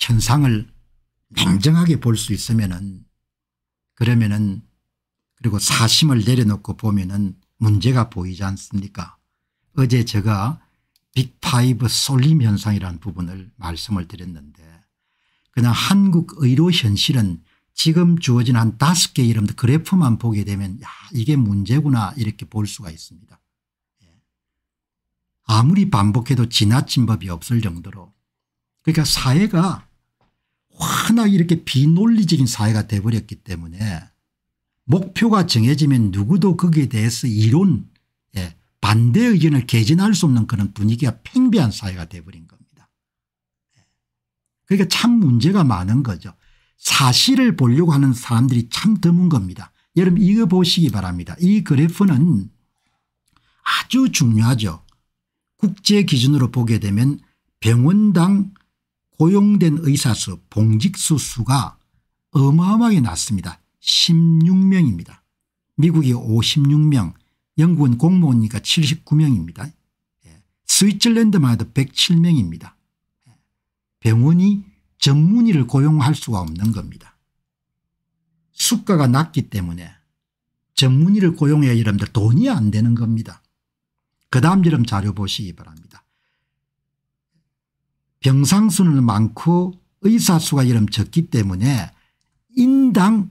현상을 냉정하게 볼 수 있으면은 그러면은 그리고 사심을 내려놓고 보면은 문제가 보이지 않습니까 어제 제가 빅파이브 쏠림 현상이라는 부분을 말씀을 드렸는데 그냥 한국 의료 현실은 지금 주어진 한 다섯 개 이름 그래프만 보게 되면 야 이게 문제구나 이렇게 볼 수가 있습니다. 예. 아무리 반복해도 지나친 법이 없을 정도로 그러니까 사회가 워낙 이렇게 비논리적인 사회가 돼버렸기 때문에 목표가 정해지면 누구도 거기에 대해서 이론 예, 반대 의견을 개진할 수 없는 그런 분위기가 팽배한 사회가 돼버린 겁니다. 예. 그러니까 참 문제가 많은 거죠. 사실을 보려고 하는 사람들이 참 드문 겁니다. 여러분 이거 보시기 바랍니다. 이 그래프는 아주 중요하죠. 국제 기준으로 보게 되면 병원당 고용된 의사수 봉직수 수가 어마어마하게 낮습니다. 16명입니다. 미국이 56명 영국은 공무원이니까 79명입니다. 예. 스위 t 랜드 r l a 만 해도 107명입니다. 예. 병원이 전문의를 고용할 수가 없는 겁니다. 수가가 낮기 때문에 전문의를 고용해야 여러분들 돈이 안 되는 겁니다. 그 다음 여러분 자료 보시기 바랍니다. 병상수는 많고 의사수가 여름 적기 때문에 인당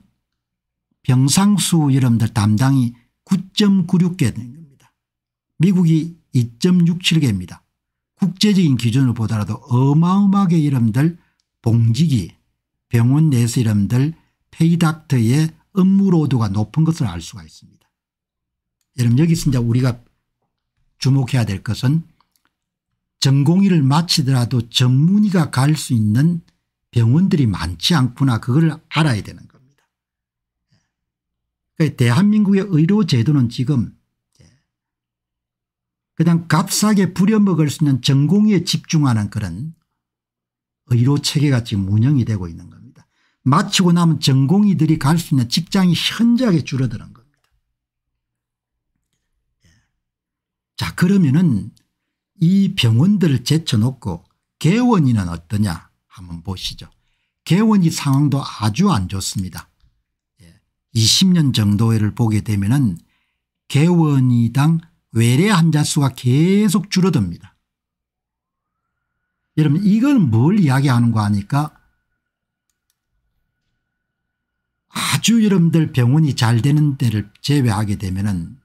병상수 여러분들 담당이 9.96개 되는 겁니다. 미국이 2.67개입니다. 국제적인 기준으로 보더라도 어마어마하게 여러분들 봉직이 병원 내에서 여러분들 페이닥터의 업무로드가 높은 것을 알 수가 있습니다. 여러분 여기서 이제 우리가 주목해야 될 것은 전공의를 마치더라도 전문의가 갈 수 있는 병원들이 많지 않구나 그걸 알아야 되는 겁니다. 그러니까 대한민국의 의료제도는 지금 그냥 값싸게 부려먹을 수 있는 전공의에 집중하는 그런 의료체계가 지금 운영이 되고 있는 겁니다. 마치고 나면 전공의들이 갈 수 있는 직장이 현저하게 줄어드는 겁니다. 자 그러면은 이 병원들을 제쳐놓고 개원이는 어떠냐 한번 보시죠. 개원이 상황도 아주 안 좋습니다. 20년 예, 정도를 보게 되면 은 개원이당 외래 환자 수가 계속 줄어듭니다. 여러분 이건 뭘 이야기하는 거 아니까 아주 여러분들 병원이 잘 되는 데를 제외하게 되면 은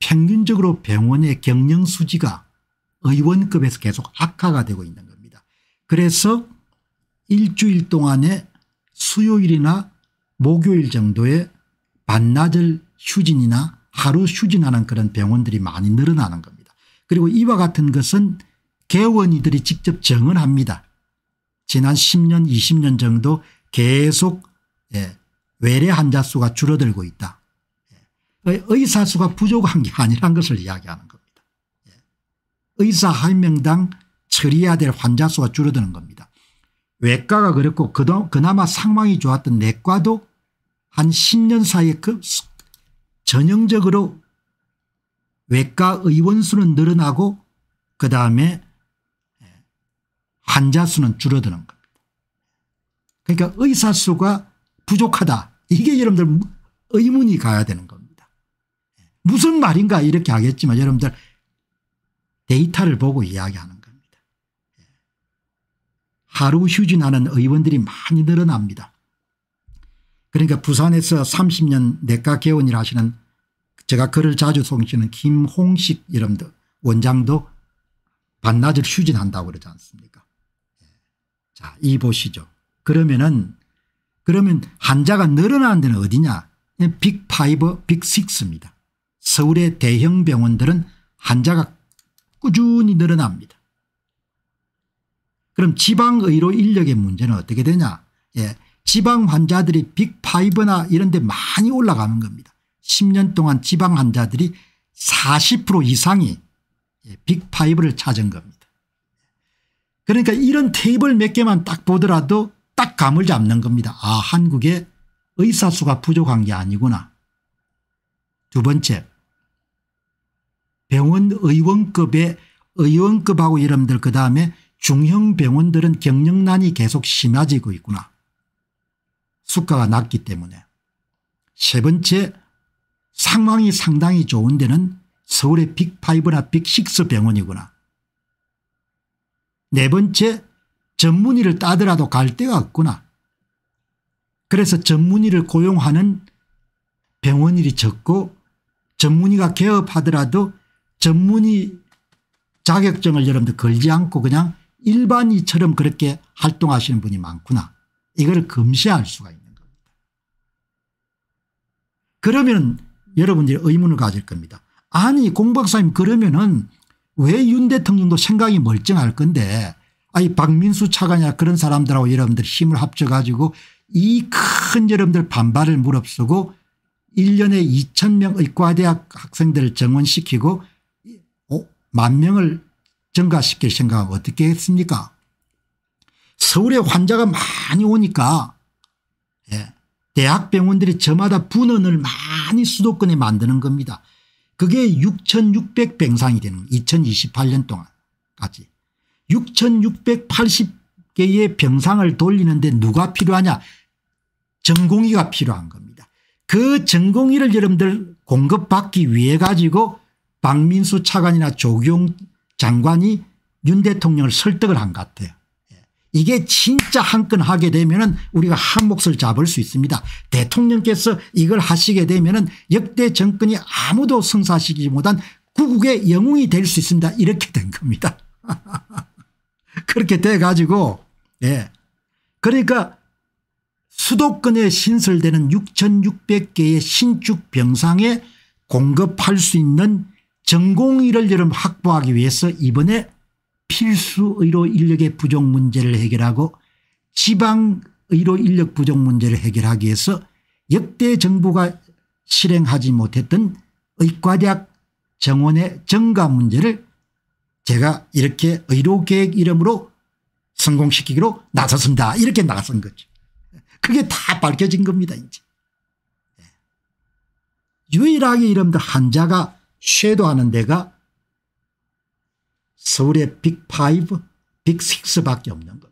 평균적으로 병원의 경영수지가 의원급에서 계속 악화가 되고 있는 겁니다. 그래서 일주일 동안에 수요일이나 목요일 정도에 반나절 휴진이나 하루 휴진하는 그런 병원들이 많이 늘어나는 겁니다. 그리고 이와 같은 것은 개원이들이 직접 정을 합니다. 지난 10년 20년 정도 계속 예, 외래 환자 수가 줄어들고 있다. 예, 의사 수가 부족한 게 아니란 것을 이야기하는 겁니다. 의사 한 명당 처리해야 될 환자 수가 줄어드는 겁니다. 외과가 그렇고 그나마 상황이 좋았던 내과도 한 10년 사이에 그 전형적으로 외과 의원 수는 늘어나고 그다음에 예, 환자 수는 줄어드는 겁니다. 그러니까 의사 수가 부족하다. 이게 여러분들 의문이 가야 되는 겁니다. 예, 무슨 말인가 이렇게 하겠지만 여러분들 데이터를 보고 이야기하는 겁니다. 예. 하루 휴진하는 의원들이 많이 늘어납니다. 그러니까 부산에서 30년 내과 개원을 하시는 제가 글을 자주 송치는 김홍식 이름도 원장도 반나절 휴진한다고 그러지 않습니까 예. 자, 이 보시죠. 그러면은 그러면 환자가 늘어나는 데는 어디냐 빅5 예, 빅6입니다. 서울의 대형 병원들은 환자가 꾸준히 늘어납니다. 그럼 지방의료 인력의 문제는 어떻게 되냐 예, 지방 환자들이 빅파이브나 이런 데 많이 올라가는 겁니다. 10년 동안 지방 환자들이 40% 이상이 예, 빅파이브를 찾은 겁니다. 그러니까 이런 테이블 몇 개만 딱 보더라도 딱 감을 잡는 겁니다. 아 한국에 의사수가 부족한 게 아니구나. 두 번째 병원 의원급의 의원급하고 이름들 그다음에 중형 병원들은 경영난이 계속 심해지고 있구나. 수가가 낮기 때문에. 세 번째 상황이 상당히 좋은 데는 서울의 빅5나 빅6 병원이구나. 네 번째 전문의를 따더라도 갈 데가 없구나. 그래서 전문의를 고용하는 병원일이 적고 전문의가 개업하더라도 전문의 자격증을 여러분들 걸지 않고 그냥 일반인처럼 그렇게 활동하시는 분이 많구나. 이걸 금시할 수가 있는 겁니다. 그러면 여러분들이 의문을 가질 겁니다. 아니 공 박사님 그러면은 왜 윤 대통령도 생각이 멀쩡할 건데 아니 박민수 차관이나 그런 사람들하고 여러분들 힘을 합쳐 가지고 이 큰 여러분들 반발을 무릅쓰고 1년에 2천 명의 과대학 학생들을 정원시키고 만 명을 증가시킬 생각 어떻게 했습니까 서울에 환자가 많이 오니까 예. 대학병원들이 저마다 분원을 많이 수도권에 만드는 겁니다. 그게 6600병상이 되는 2028년 동안까지 6680개의 병상을 돌리는데 누가 필요하냐 전공의가 필요한 겁니다. 그 전공의를 여러분들 공급받기 위해 가지고 박민수 차관이나 조경 장관이 윤 대통령을 설득을 한 것 같아요. 예. 이게 진짜 한건 하게 되면 우리가 한 몫을 잡을 수 있습니다. 대통령께서 이걸 하시게 되면 역대 정권이 아무도 성사시키지 못한 구국의 영웅이 될 수 있습니다. 이렇게 된 겁니다. 그렇게 돼 가지고 예. 그러니까 수도권에 신설되는 6600개의 신축 병상에 공급할 수 있는 전공의를 여러분 확보하기 위해서 이번에 필수의료 인력의 부족 문제를 해결하고 지방의료 인력 부족 문제를 해결하기 위해서 역대 정부가 실행하지 못했던 의과대학 정원의 증가 문제를 제가 이렇게 의료계획 이름으로 성공시키기로 나섰습니다. 이렇게 나선 거죠. 그게 다 밝혀진 겁니다. 이제. 예. 유일하게 이름도 환자가 섀도하는 데가 서울의 빅5, 빅6밖에 없는 겁니다.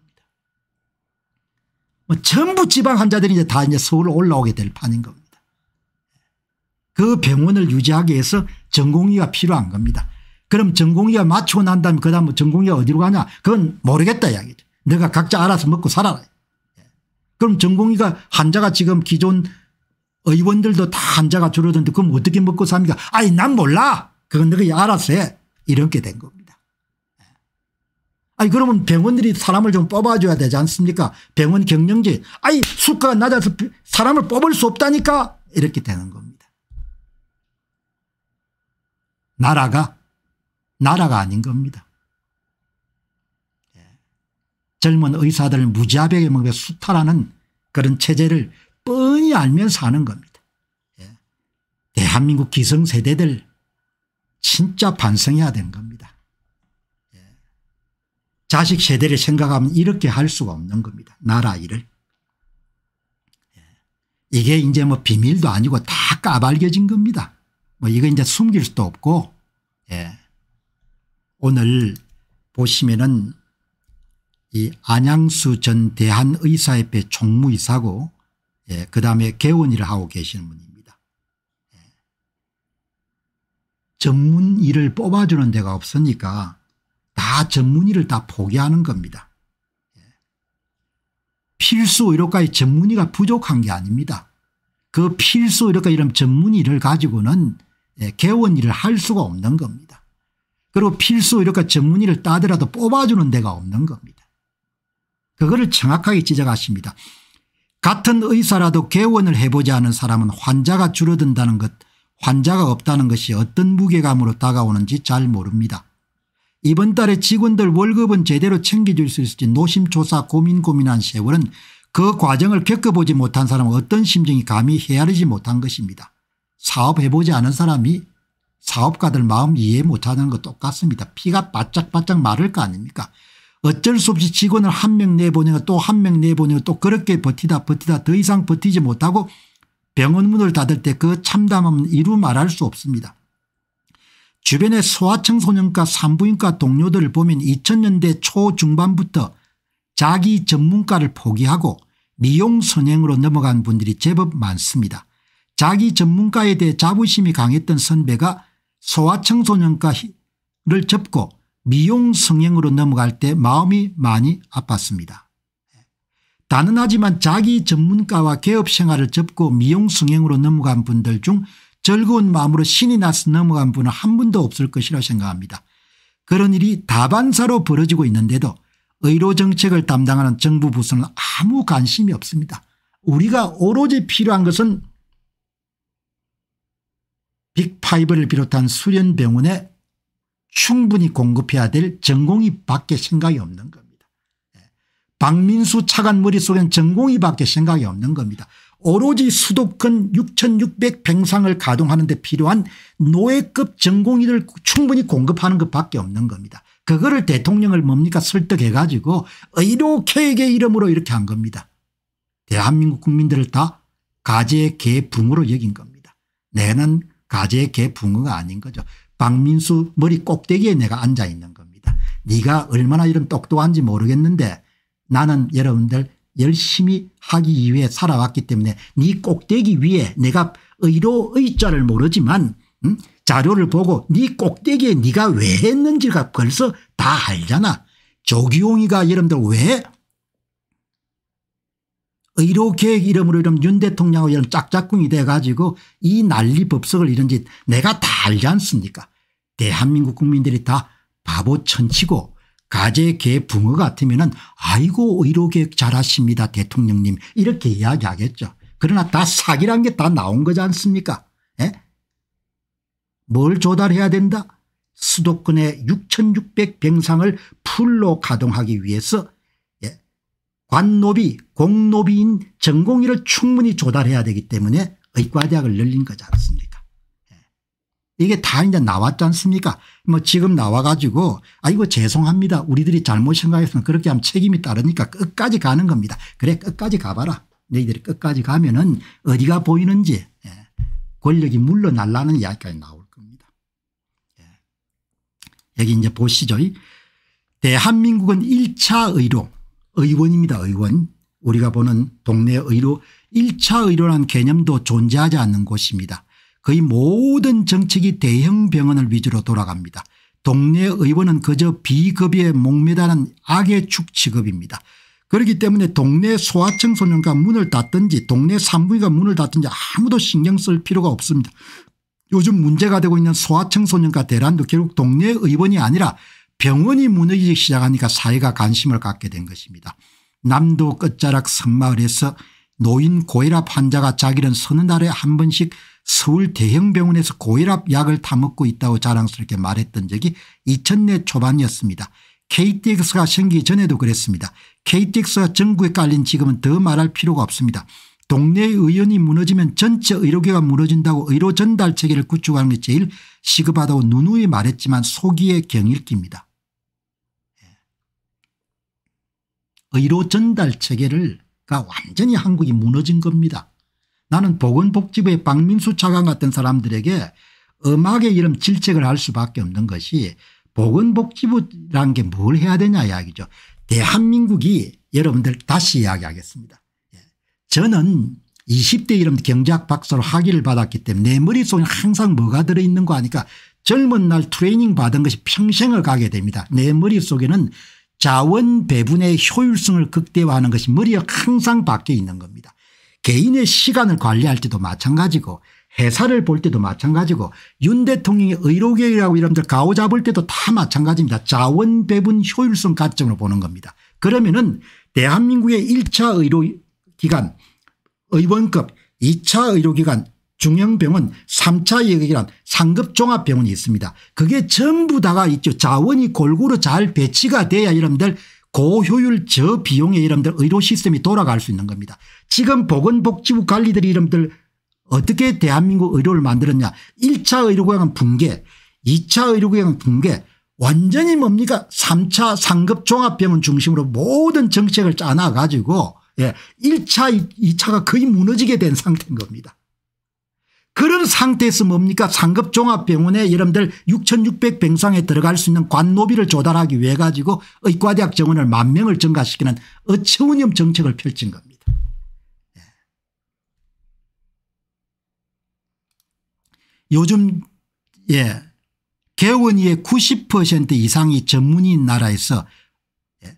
뭐 전부 지방 환자들이 이제 다 이제 서울로 올라오게 될 판인 겁니다. 그 병원을 유지하기 위해서 전공의가 필요한 겁니다. 그럼 전공의가 맞추고 난 다음에 그 다음 전공의가 어디로 가냐 그건 모르겠다 이야기죠. 내가 각자 알아서 먹고 살아라. 예. 그럼 전공의가 환자가 지금 기존 의원들도 다환자가 줄어드는데 그럼 어떻게 먹고 삽니까 아니 난 몰라 그건 너가 알아서 해 이렇게 된 겁니다. 아니 그러면 병원들이 사람을 좀 뽑아줘야 되지 않습니까 병원 경영지 아니 수가가 낮아서 사람을 뽑을 수 없다니까 이렇게 되는 겁니다. 나라가 나라가 아닌 겁니다. 예. 젊은 의사들을 무지하게 수탈하는 그런 체제를 충분히 알면 사는 겁니다. 예. 대한민국 기성세대들 진짜 반성해야 되는 겁니다. 예. 자식 세대를 생각하면 이렇게 할 수가 없는 겁니다. 나라 일을. 예. 이게 이제 뭐 비밀도 아니고 다 까발겨진 겁니다. 뭐 이거 이제 숨길 수도 없고 오늘 보시면은 이 안양수 전 대한의사협회 총무이사고 예, 그 다음에 개원일을 하고 계시는 분입니다. 예. 전문 일을 뽑아주는 데가 없으니까 다 전문 일을 다 포기하는 겁니다. 예. 필수 의료과의 전문의가 부족한 게 아닙니다. 그 필수 의료과 이런 전문의를 가지고는 예, 개원 일을 할 수가 없는 겁니다. 그리고 필수 의료과 전문의를 따더라도 뽑아주는 데가 없는 겁니다. 그거를 정확하게 지적하십니다. 같은 의사라도 개원을 해보지 않은 사람은 환자가 줄어든다는 것 환자가 없다는 것이 어떤 무게감으로 다가오는지 잘 모릅니다. 이번 달에 직원들 월급은 제대로 챙겨줄 수 있을지 노심초사 고민 고민한 세월은 그 과정을 겪어보지 못한 사람은 어떤 심정이 감히 헤아리지 못한 것입니다. 사업해보지 않은 사람이 사업가들 마음 이해 못하는 것 똑같습니다. 피가 바짝바짝 마를 거 아닙니까 어쩔 수 없이 직원을 한 명 내보내고 또 한 명 내보내고 또 그렇게 버티다 버티다 더 이상 버티지 못하고 병원 문을 닫을 때 그 참담함은 이루 말할 수 없습니다. 주변의 소아청소년과 산부인과 동료들을 보면 2000년대 초중반부터 자기 전문가를 포기하고 미용 선행으로 넘어간 분들이 제법 많습니다. 자기 전문가에 대해 자부심이 강했던 선배가 소아청소년과를 접고 미용 성형으로 넘어갈 때 마음이 많이 아팠습니다. 단언하지만 자기 전문가와 개업 생활을 접고 미용 성형으로 넘어간 분들 중 즐거운 마음으로 신이 나서 넘어간 분은 한 분도 없을 것이라 생각합니다. 그런 일이 다반사로 벌어지고 있는데도 의료 정책을 담당하는 정부 부서는 아무 관심이 없습니다. 우리가 오로지 필요한 것은 빅파를 비롯한 수련병원의 충분히 공급해야 될 전공이 밖에 생각이 없는 겁니다. 예. 박민수 차관 머릿속엔 전공이 밖에 생각이 없는 겁니다. 오로지 수도권 6600평상을 가동하는 데 필요한 노예급 전공의를 충분히 공급하는 것밖에 없는 겁니다. 그거를 대통령을 뭡니까 설득해 가지고 의료계획의 이름으로 이렇게 한 겁니다. 대한민국 국민들을 다 가재의 개붕으로 여긴 겁니다. 내는 가재의 개붕어가 아닌 거죠. 박민수 머리 꼭대기에 내가 앉아 있는 겁니다. 네가 얼마나 이런 똑똑한지 모르겠는데 나는 여러분들 열심히 하기 위해 살아왔기 때문에 네 꼭대기 위에 내가 의로 의자를 모르지만 음? 자료를 보고 네 꼭대기에 네가 왜 했는지가 벌써 다 알잖아. 조기용이가 여러분들 왜 의료계획 이름으로 이런 윤 대통령하고 이런 짝짝꿍이 돼가지고 이 난리 법석을 이런 짓 내가 다 알지 않습니까 대한민국 국민들이 다 바보 천치고 가재개 붕어 같으면 은 아이고 의료개혁 잘하십니다 대통령님 이렇게 이야기하겠죠. 그러나 다 사기란 게 다 나온 거지 않습니까 에? 예? 뭘 조달해야 된다 수도권의 6600병상을 풀로 가동하기 위해서 예? 관노비 공노비인 전공의를 충분히 조달해야 되기 때문에 의과대학을 늘린 거지 않습니까 이게 다 이제 나왔지 않습니까 뭐 지금 나와 가지고 아 이거 죄송합니다 우리들이 잘못 생각했으면 그렇게 하면 책임이 따르니까 끝까지 가는 겁니다 그래 끝까지 가봐라 너희들이 끝까지 가면 은 어디가 보이는지 예. 권력이 물러날라는 이야기까지 나올 겁니다 예. 여기 이제 보시죠 대한민국은 1차 의료 의원입니다 의원 우리가 보는 동네 의료 1차 의료란 개념도 존재하지 않는 곳입니다 거의 모든 정책이 대형 병원을 위주로 돌아갑니다. 동네 의원은 그저 비급여에 목매다는 악의 축치급입니다. 그렇기 때문에 동네 소아청 소년과 문을 닫든지 동네 산부인과 문을 닫든지 아무도 신경 쓸 필요가 없습니다. 요즘 문제가 되고 있는 소아청 소년과 대란도 결국 동네 의원이 아니라 병원이 무너지기 시작하니까 사회가 관심을 갖게 된 것입니다. 남도 끝자락 섬마을에서 노인 고혈압 환자가 자기는 서는 날에 한 번씩 서울 대형병원에서 고혈압 약을 타먹고 있다고 자랑스럽게 말했던 적이 2000년 초반이었습니다. KTX가 생기기 전에도 그랬습니다. KTX가 전국에 깔린 지금은 더 말할 필요가 없습니다. 동네 의원이 무너지면 전체 의료계가 무너진다고 의료 전달 체계를 구축하는 게 제일 시급하다고 누누이 말했지만 속이의 경일기입니다. 예. 의료 전달 체계가 완전히 한국이 무너진 겁니다. 나는 보건복지부의 박민수 차관 같은 사람들에게 음악의 이름 질책을 할 수밖에 없는 것이 보건복지부란 게 뭘 해야 되냐 이야기죠. 대한민국이 여러분들 다시 이야기하겠습니다. 예. 저는 20대 이름 경제학 박사로 학위를 받았기 때문에 내 머릿속에 항상 뭐가 들어있는 거 아니까 젊은 날 트레이닝 받은 것이 평생을 가게 됩니다. 내 머릿속에는 자원 배분의 효율성을 극대화하는 것이 머리에 항상 박혀 있는 겁니다. 개인의 시간을 관리할 때도 마찬가지고 회사를 볼 때도 마찬가지고 윤 대통령의 의료계라고 이름들 가오잡을 때도 다 마찬가지입니다. 자원 배분 효율성 가점으로 보는 겁니다. 그러면은 대한민국의 1차 의료기관 의원급 2차 의료기관 중형병원 3차 의료기관 상급 종합병원이 있습니다. 그게 전부 다가 있죠. 자원이 골고루 잘 배치가 돼야 여러분들 고효율 저비용의 이름들 의료 시스템이 돌아갈 수 있는 겁니다. 지금 보건복지부 관리들이 이름들 어떻게 대한민국 의료를 만들었냐. 1차 의료구역은 붕괴 2차 의료구역은 붕괴 완전히 뭡니까 3차 상급 종합병원 중심으로 모든 정책을 짜놔 가지고 예, 1차 2차가 거의 무너지게 된 상태인 겁니다. 그런 상태에서 뭡니까 상급종합병원에 여러분들 6600병상에 들어갈 수 있는 관노비를 조달하기 위해 가지고 의과대학 정원을 만 명을 증가시키는 어처구니없 는 정책을 펼친 겁니다. 네. 요즘 예개원의90% 이상이 전문의인 나라에서 예.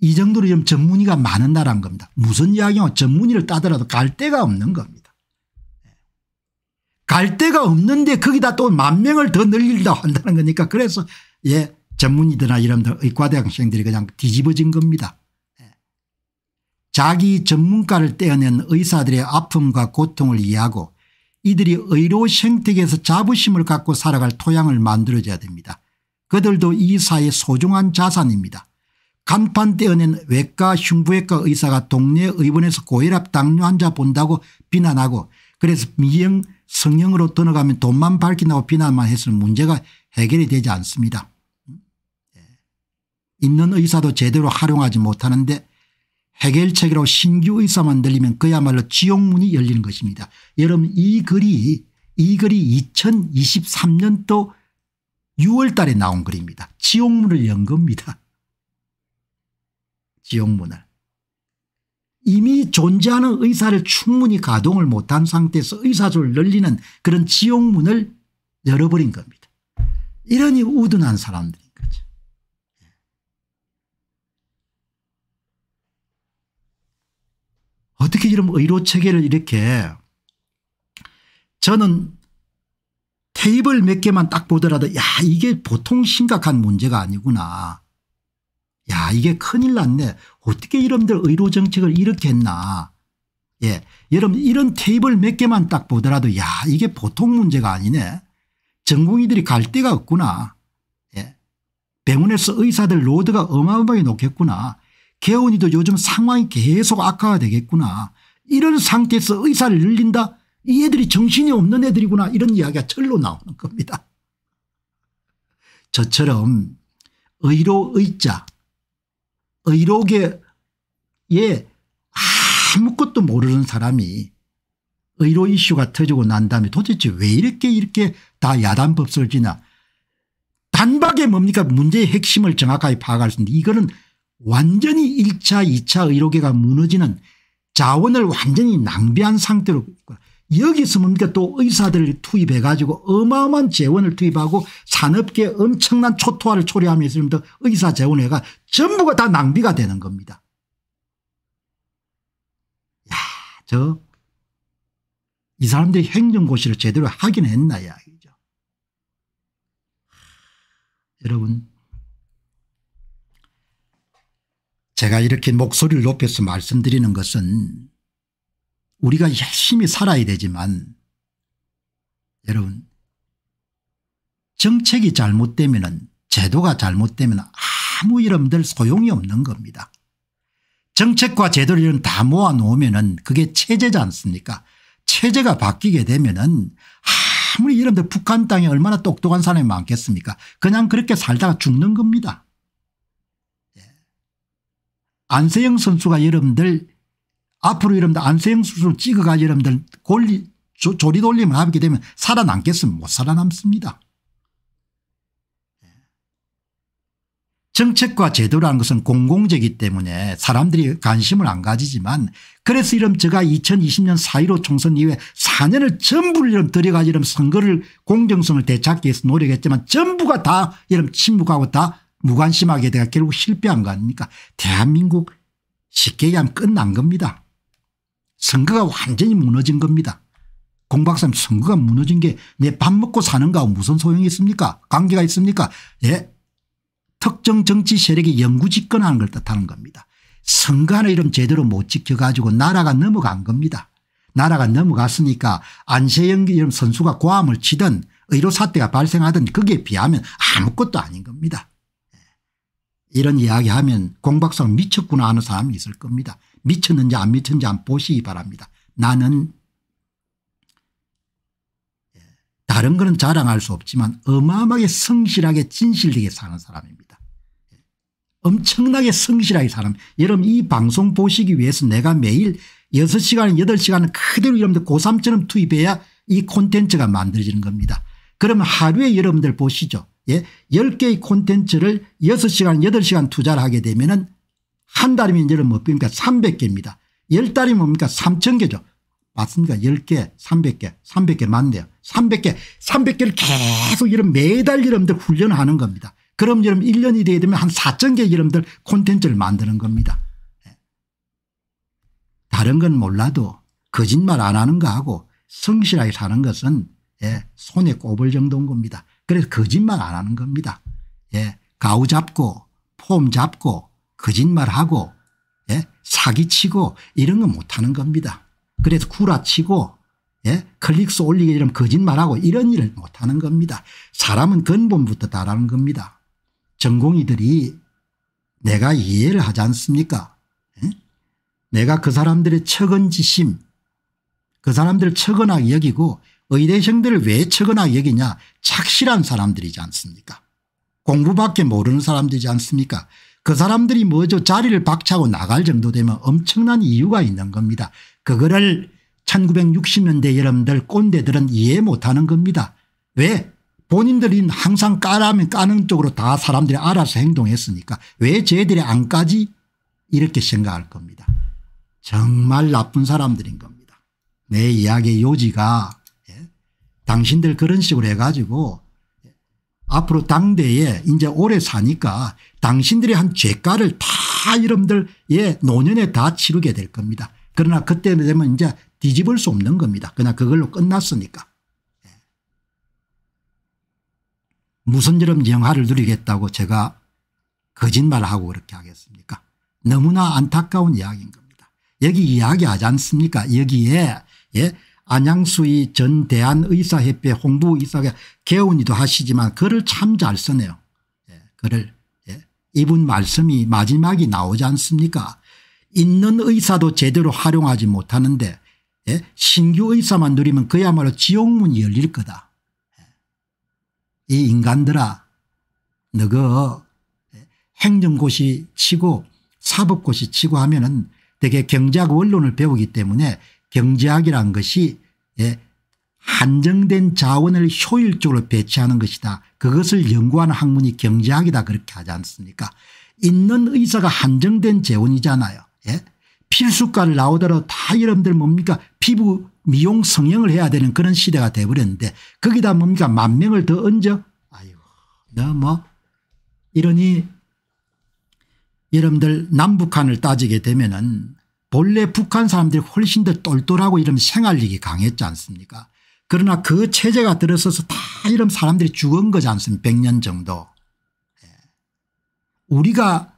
이 정도로 좀 전문의가 많은 나라인 겁니다. 무슨 이야기냐 전문의를 따더라도 갈 데가 없는 겁니다. 갈 데가 없는데 거기다 또 만 명을 더 늘린다 한다는 거니까 그래서 예 전문의들이나 이런 의과대학생들이 그냥 뒤집어진 겁니다. 예. 자기 전문가를 떼어낸 의사들의 아픔과 고통을 이해하고 이들이 의료 생태계에서 자부심을 갖고 살아갈 토양을 만들어줘야 됩니다. 그들도 이 사회의 소중한 자산입니다. 간판 떼어낸 외과 흉부외과 의사가 동네 의원에서 고혈압 당뇨 환자 본다고 비난하고 그래서 미영 성령으로 떠나가면 돈만 밝힌다고 비난만 했서는 문제가 해결이 되지 않습니다. 예. 있는 의사도 제대로 활용하지 못하는데 해결책으로 신규 의사만 늘리면 그야말로 지옥문이 열리는 것입니다. 여러분 이 글이 이 글이 2023년도 6월 달에 나온 글입니다. 지옥문을 연 겁니다. 지옥문을. 이미 존재하는 의사를 충분히 가동을 못한 상태에서 의사를 늘리는 그런 지옥문을 열어버린 겁니다. 이러니 우둔한 사람들인 거죠. 어떻게 이런 의료체계를 이렇게 저는 테이블 몇 개만 딱 보더라도 야 이게 보통 심각한 문제가 아니구나. 야 이게 큰일 났네. 어떻게 이런들 의료 정책을 이렇게 했나. 예. 여러분 이런 테이블 몇 개만 딱 보더라도 야 이게 보통 문제가 아니네. 전공의들이 갈 데가 없구나. 예. 병원에서 의사들 로드가 어마어마하게 높겠구나. 개원이도 요즘 상황이 계속 악화가 되겠구나. 이런 상태에서 의사를 늘린다. 이 애들이 정신이 없는 애들이구나 이런 이야기가 절로 나오는 겁니다. 저처럼 의료의자 의료계에 아무것도 모르는 사람이 의료 이슈가 터지고 난 다음에 도대체 왜 이렇게 이렇게 다 야단법 설지나 단박에 뭡니까 문제의 핵심을 정확하게 파악할 수 있는데 이거는 완전히 1차 2차 의료계가 무너지는 자원을 완전히 낭비한 상태로 여기서 뭡니까 그러니까 또 의사들을 투입해 가지고 어마어마한 재원을 투입하고 산업계에 엄청난 초토화를 초래하며 있습니다. 의사 재원회가 전부가 다 낭비가 되는 겁니다. 야, 저 이 사람들이 행정고시를 제대로 하긴 했나 이야기죠. 여러분 제가 이렇게 목소리를 높여서 말씀드리는 것은 우리가 열심히 살아야 되지만 여러분 정책이 잘못되면 제도가 잘못되면 아무 이름들 소용이 없는 겁니다. 정책과 제도를 다 모아놓으면 그게 체제지 않습니까 체제가 바뀌게 되면 은 아무리 이름들 북한 땅에 얼마나 똑똑한 사람이 많겠습니까 그냥 그렇게 살다가 죽는 겁니다. 예. 안세영 선수가 여러분들 앞으로 여러분들 안세형수술 찍어가지 여러분들 권리 조리 돌림을 하게 되면 살아남겠으면 못 살아남습니다. 정책과 제도라는 것은 공공재이기 때문에 사람들이 관심을 안 가지지만 그래서 이런 제가 2020년 4.15 총선 이후에 4년을 전부를 이런 들여가지 이런 선거를 공정성을 되찾기 위해서 노력했지만 전부가 다 이런 침묵하고 다 무관심하게 내가 결국 실패한 거 아닙니까 대한민국 쉽게 얘기하면 끝난 겁니다. 선거가 완전히 무너진 겁니다. 공 박사님 선거가 무너진 게 내 밥 먹고 사는 거하고 무슨 소용이 있습니까 관계가 있습니까 예 특정 정치 세력이 영구 집권하는 걸 뜻하는 겁니다. 선거하는 이름 제대로 못 지켜가지고 나라가 넘어간 겁니다. 나라가 넘어갔으니까 안세영 이름 선수가 고함을 치든 의료 사태가 발생하든 거기에 비하면 아무것도 아닌 겁니다. 예. 이런 이야기하면 공박사 미쳤구나 하는 사람이 있을 겁니다. 미쳤는지 안 미쳤는지 안 보시기 바랍니다. 나는 예, 다른 거 자랑할 수 없지만 어마어마하게 성실하게 진실되게 사는 사람입니다. 예, 엄청나게 성실하게 사는 여러분 이 방송 보시기 위해서 내가 매일 6시간 8시간 그대로 여러분들 고3처럼 투입해야 이 콘텐츠가 만들어지는 겁니다. 그러 하루에 여러분들 보시죠. 예? 10개의 콘텐츠를 6시간 8시간 투자를 하게 되면 은한 달이면 이런 뭐 그러니까 뭡니까 300개입니다. 10달이 뭡니까 3000개죠. 맞습니까 10개 300개 300개 맞네요. 300개 300개를 계속 이런 매달 이름들 훈련하는 겁니다. 그럼 여러분 1년이 되게 되면 한 4,000개 여름들 콘텐츠를 만드는 겁니다. 예. 다른 건 몰라도 거짓말 안 하는 거하고 성실하게 사는 것은 예, 손에 꼽을 정도인 겁니다. 그래서 거짓말 안 하는 겁니다. 예, 가우 잡고 폼 잡고 거짓말하고 예? 사기치고 이런 건 못하는 겁니다. 그래서 구라치고 예? 클릭수 올리기 이러면 거짓말하고 이런 일을 못하는 겁니다. 사람은 근본부터 다라는 겁니다. 전공이들이 내가 이해를 하지 않습니까 예? 내가 그 사람들의 척은지심 그 사람들을 척은하게 여기고 의대생들을 왜 척은하게 여기냐 착실한 사람들이지 않습니까 공부밖에 모르는 사람들이지 않습니까 그 사람들이 뭐죠 자리를 박차고 나갈 정도 되면 엄청난 이유가 있는 겁니다. 그거를 1960년대 여러분들 꼰대들은 이해 못하는 겁니다. 왜 본인들이 항상 까라면 까는 쪽으로 다 사람들이 알아서 행동했으니까 왜 쟤들이 안 까지 이렇게 생각할 겁니다. 정말 나쁜 사람들인 겁니다. 내 이야기의 요지가 예? 당신들 그런 식으로 해가지고 앞으로 당대에 이제 오래 사니까 당신들의한 죄가를 다 여러분들 예 노년에 다 치르게 될 겁니다. 그러나 그때 되면 이제 뒤집을 수 없는 겁니다. 그러나 그걸로 끝났으니까. 예. 무슨 여러 영화를 누리겠다고 제가 거짓말하고 그렇게 하겠습니까 너무나 안타까운 이야기인 겁니다. 여기 이야기하지 않습니까 여기에 예 안양수의 전 대한의사협회 홍보의사가 개운이도 하시지만 글을 참잘 쓰네요. 예, 글을. 예. 이분 말씀이 마지막이 나오지 않습니까 있는 의사도 제대로 활용하지 못하는데 예? 신규 의사만 누리면 그야말로 지옥문이 열릴 거다. 예. 이 인간들아 너거 예, 행정고시 치고 사법고시 치고 하면은 되게 경제학 원론을 배우기 때문에 경제학이란 것이 예, 한정된 자원을 효율적으로 배치하는 것이다. 그것을 연구하는 학문이 경제학이다 그렇게 하지 않습니까 있는 의사가 한정된 재원이잖아요. 예? 필수과를 나오더라도 다 여러분들 뭡니까 피부 미용 성형을 해야 되는 그런 시대가 돼버렸는데 거기다 뭡니까 만 명을 더 얹어 아이고 너뭐 이러니 여러분들 남북한을 따지게 되면은 본래 북한 사람들이 훨씬 더 똘똘하고 이런 생활력이 강했지 않습니까 그러나 그 체제가 들어서서 다 이런 사람들이 죽은 거지 않습니까 100년 정도 예. 우리가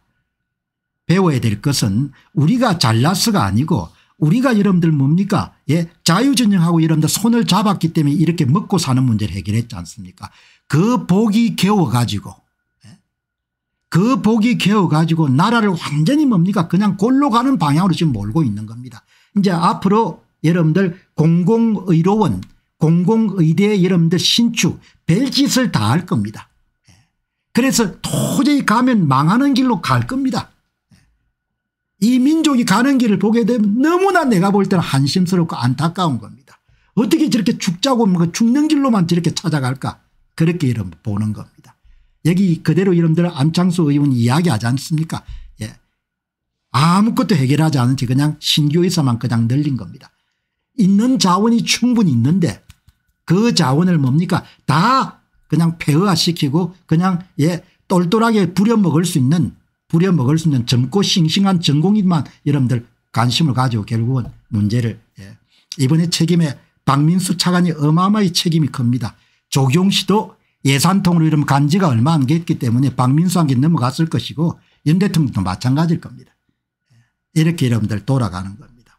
배워야 될 것은 우리가 잘났어가 아니고 우리가 여러분들 뭡니까 예 자유진영하고 여러분들 손을 잡았기 때문에 이렇게 먹고 사는 문제를 해결했지 않습니까 그 복이 겨워가지고 그 복이 개어가지고 나라를 완전히 뭡니까 그냥 골로 가는 방향으로 지금 몰고 있는 겁니다. 이제 앞으로 여러분들 공공의료원 공공의대 여러분들 신축 별짓을 다 할 겁니다. 예. 그래서 도저히 가면 망하는 길로 갈 겁니다. 예. 이 민족이 가는 길을 보게 되면 너무나 내가 볼 때는 한심스럽고 안타까운 겁니다. 어떻게 저렇게 죽자고 뭐 죽는 길로만 저렇게 찾아갈까 그렇게 여러분 보는 겁니다. 여기 그대로 이름대로 안창수 의원 이야기하지 않습니까 예. 아무것도 해결하지 않은 채 그냥 신규 에서만 그냥 늘린 겁니다. 있는 자원이 충분히 있는데 그 자원을 뭡니까 다 그냥 폐허화시키고 그냥 예 똘똘하게 부려먹을 수 있는 부려먹을 수 있는 젊고 싱싱한 전공인만 여러분들 관심을 가지고 결국은 문제를 예. 이번에 책임에 박민수 차관이 어마어마히 책임이 큽니다. 조경 씨도 예산통으로 이러면 간지가 얼마 안 됐기 때문에 박민수한테 넘어갔을 것이고 연대통도 마찬가지일 겁니다. 예. 이렇게 여러분들 돌아가는 겁니다.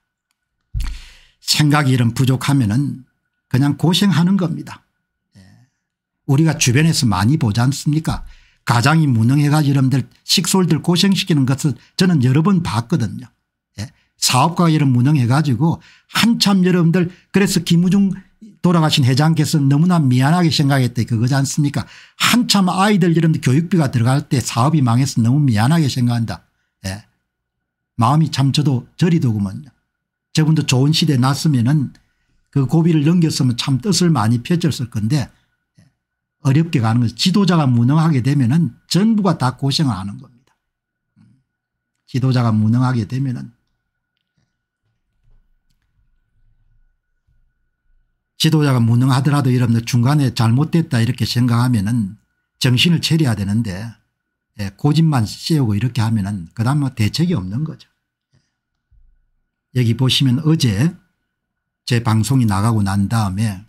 생각이 이런 부족하면 은 그냥 고생하는 겁니다. 예. 우리가 주변에서 많이 보지 않습니까 가장이 무능해가지고 여러분들 식솔들 고생시키는 것을 저는 여러 번 봤거든요. 예. 사업가가 이런 무능해가지고 한참 여러분들 그래서 김우중 돌아가신 회장께서 너무나 미안하게 생각했대 그거지 않습니까 한참 아이들 이런 교육비가 들어갈 때 사업이 망해서 너무 미안하게 생각한다. 예. 마음이 참 저도 저리더구먼요. 저분도 좋은 시대에 났으면 그 고비를 넘겼으면 참 뜻을 많이 펼쳤을 건데 예. 어렵게 가는 거죠. 지도자가 무능하게 되면 전부가 다 고생을 하는 겁니다. 음. 지도자가 무능하게 되면 은 지도자가 무능하더라도 여러분들 중간에 잘못됐다 이렇게 생각하면 은 정신을 차려야 되는데 예, 고집만 세우고 이렇게 하면 은그 다음 에 대책이 없는 거죠. 여기 보시면 어제 제 방송이 나가고 난 다음에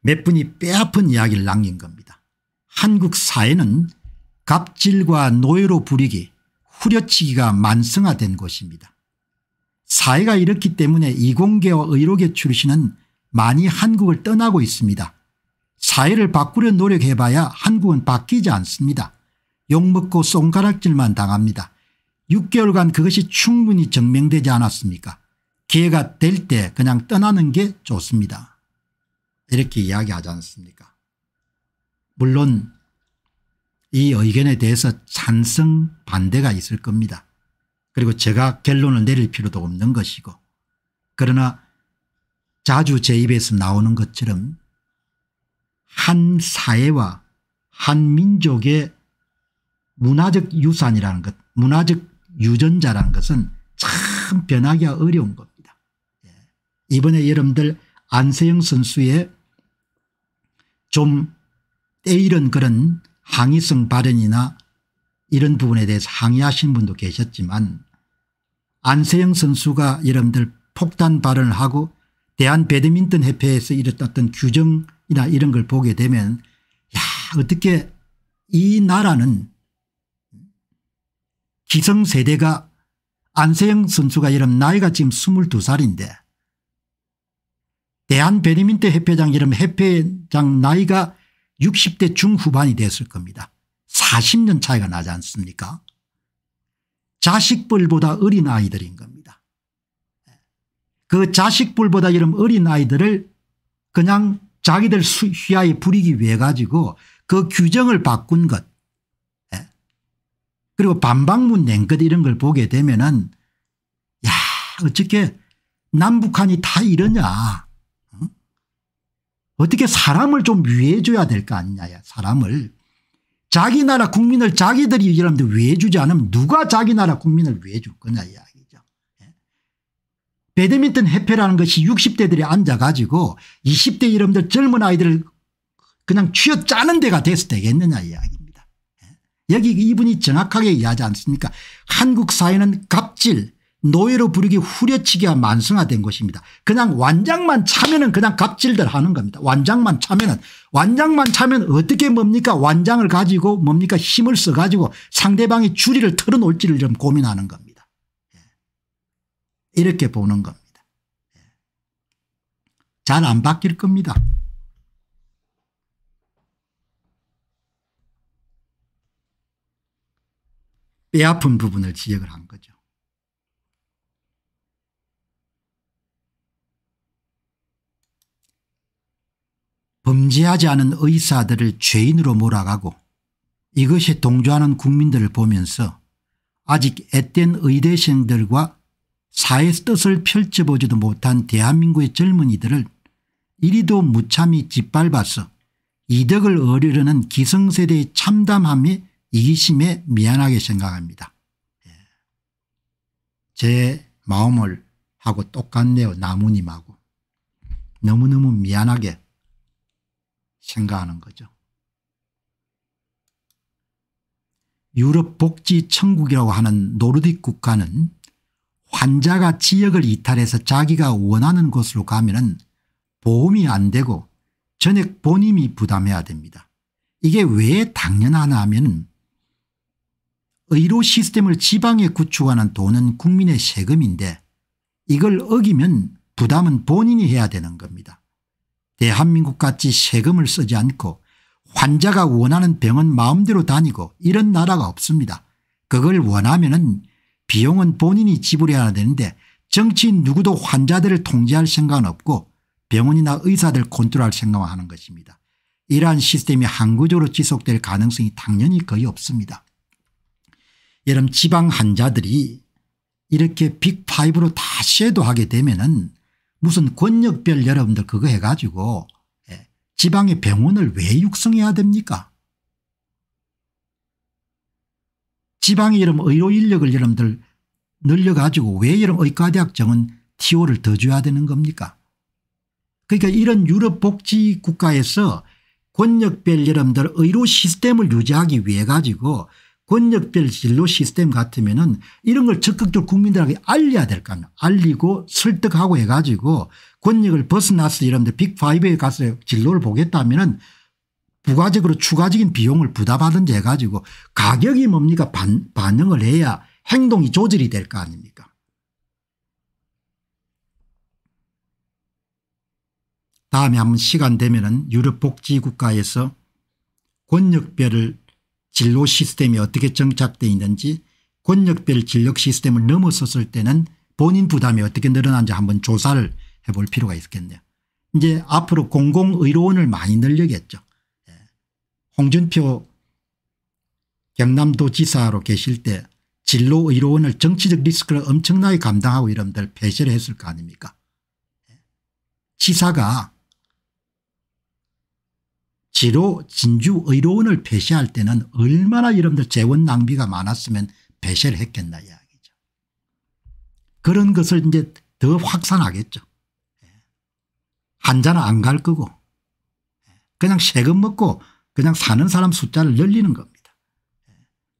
몇 분이 뼈아픈 이야기를 남긴 겁니다. 한국 사회는 갑질과 노예로 부리기 후려치기가 만성화된 곳입니다. 사회가 이렇기 때문에 이공계와 의료계 출신은 많이 한국을 떠나고 있습니다. 사회를 바꾸려 노력해봐야 한국은 바뀌지 않습니다. 욕먹고 손가락질만 당합니다. 6개월간 그것이 충분히 증명되지 않았습니까 기회가 될 때 그냥 떠나는 게 좋습니다. 이렇게 이야기하지 않습니까 물론 이 의견에 대해서 찬성 반대가 있을 겁니다. 그리고 제가 결론을 내릴 필요도 없는 것이고 그러나 자주 제 입에서 나오는 것처럼 한 사회와 한 민족의 문화적 유산이라는 것 문화적 유전자라는 것은 참 변하기가 어려운 겁니다. 예. 이번에 여러분들 안세영 선수의 좀 때이른 그런 항의성 발언이나 이런 부분에 대해서 항의하신 분도 계셨지만 안세영 선수가 여러분들 폭탄 발언을 하고 대한 배드민턴 협회에서 이뤘던 규정이나 이런 걸 보게 되면 야 어떻게 이 나라는 기성세대가 안세영 선수가 이름 나이가 지금 22살인데 대한 배드민턴 협회장 이름 협회장 나이가 60대 중후반이 됐을 겁니다. 40년 차이가 나지 않습니까 자식벌보다 어린 아이들인 겁니다. 그 자식불보다 이런 어린 아이들을 그냥 자기들 휘하에 부리기 위해 가지고 그 규정을 바꾼 것 예. 그리고 반박문 낸것 이런 걸 보게 되면은 야 어떻게 남북한이 다 이러냐 어떻게 사람을 좀 위해 줘야 될 거 아니냐 사람을 자기 나라 국민을 자기들이 이러는데 위해 주지 않으면 누가 자기 나라 국민을 위해 줄 거냐 배드민턴 해패라는 것이 60대들이 앉아가지고 20대 이름들 젊은 아이들을 그냥 취업 짜는 데가 돼서 되겠느냐 이야기입니다. 예? 여기 이분이 정확하게 이해하지 않습니까 한국 사회는 갑질 노예로 부르기 후려치기가 만성화된 것입니다. 그냥 완장만 차면은 그냥 갑질들 하는 겁니다. 완장만 차면은 완장만 차면 어떻게 뭡니까 완장을 가지고 뭡니까 힘을 써가지고 상대방의 주리를 털어놓을지를 좀 고민하는 겁니다. 이렇게 보는 겁니다. 예. 잘안 바뀔 겁니다. 뼈아픈 부분을 지적을 한 거죠. 범죄하지 않은 의사들을 죄인으로 몰아가고 이것에 동조하는 국민들을 보면서 아직 앳된 의대생들과 사회의 뜻을 펼쳐보지도 못한 대한민국의 젊은이들을 이리도 무참히 짓밟아서 이득을 얻으려는 기성세대의 참담함이 이기심에 미안하게 생각합니다. 예. 제 마음을 하고 똑같네요. 나무님하고. 너무너무 미안하게 생각하는 거죠. 유럽 복지 천국이라고 하는 노르딕 국가는 환자가 지역을 이탈해서 자기가 원하는 곳으로 가면 은 보험이 안 되고 전액 본인이 부담해야 됩니다. 이게 왜 당연하나 하면 의료 시스템을 지방에 구축하는 돈은 국민의 세금인데 이걸 어기면 부담은 본인이 해야 되는 겁니다. 대한민국같이 세금을 쓰지 않고 환자가 원하는 병원 마음대로 다니고 이런 나라가 없습니다. 그걸 원하면 은 비용은 본인이 지불해야 되는데 정치인 누구도 환자들을 통제할 생각은 없고 병원이나 의사들 컨트롤할 생각만 하는 것입니다. 이러한 시스템이 항구적으로 지속될 가능성이 당연히 거의 없습니다. 여를들 지방 환자들이 이렇게 빅5로 다 섀도하게 되면 은 무슨 권력별 여러분들 그거 해가지고 예, 지방의 병원을 왜 육성해야 됩니까 지방이 이런 의료 인력을 여러분들 늘려가지고 왜 이런 의과대학 정은 TO를 더 줘야 되는 겁니까? 그러니까 이런 유럽 복지 국가에서 권력별 여러분들 의료 시스템을 유지하기 위해 가지고 권력별 진료 시스템 같으면은 이런 걸 적극적으로 국민들에게 알려야 될 거 아닙니까? 알리고 설득하고 해가지고 권력을 벗어나서 여러분들 빅5에 가서 진료를 보겠다면은 부가적으로 추가적인 비용을 부담하든지 해가지고 가격이 뭡니까 반, 반영을 해야 행동이 조절이 될 거 아닙니까 다음에 한번 시간 되면은 유럽 복지국가에서 권력별 진로 시스템이 어떻게 정착되어 있는지 권력별 진력 시스템을 넘어섰을 때는 본인 부담이 어떻게 늘어난지 한번 조사를 해볼 필요가 있겠네요. 이제 앞으로 공공의료원을 많이 늘려겠죠. 홍준표 경남도지사로 계실 때 진로의료원을 정치적 리스크를 엄청나게 감당하고 이런들 폐쇄를 했을 거 아닙니까 지사가 지로 진주의료원을 폐쇄할 때는 얼마나 이런들 재원 낭비가 많았으면 폐쇄를 했겠나 이야기죠. 그런 것을 이제 더 확산하겠죠. 환자는 예. 안갈 거고 예. 그냥 세금 먹고 그냥 사는 사람 숫자를 늘리는 겁니다.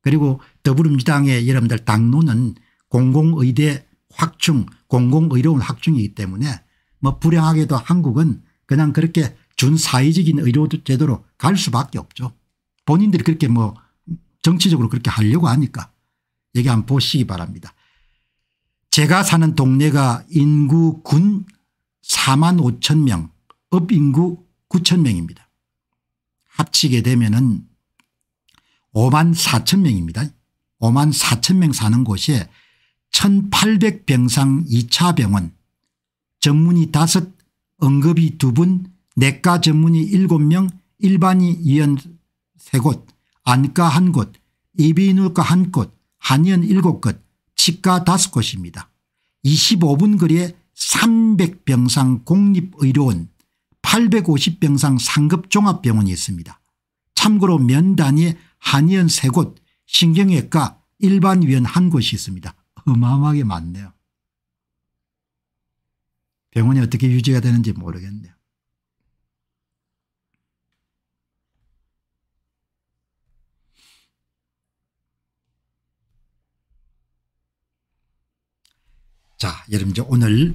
그리고 더불어민주당의 여러분들 당론은 공공의대 확충 공공의료원 확충이기 때문에 뭐 불행하게도 한국은 그냥 그렇게 준사회적인 의료제도로 갈 수밖에 없죠. 본인들이 그렇게 뭐 정치적으로 그렇게 하려고 하니까 여기 한번 보시기 바랍니다. 제가 사는 동네가 인구 군 4만 5천 명, 읍인구 9천 명입니다. 합치게 되면은 5만 4천 명입니다. 5만 4천 명 사는 곳에 1800병상 2차 병원 전문의 5 응급이 2분 내과 전문의 7명 일반의 이연 3곳 안과 1곳 이비인후과 1곳 한의원 7곳 치과 5곳입니다. 25분 거리에 300병상 공립의료원 850병상 상급 종합병원이 있습니다. 참고로 면단위 한의원 3곳 신경외과 일반위원 한 곳이 있습니다. 어마어마하게 많네요. 병원이 어떻게 유지가 되는지 모르겠네요. 자 여러분 이제 오늘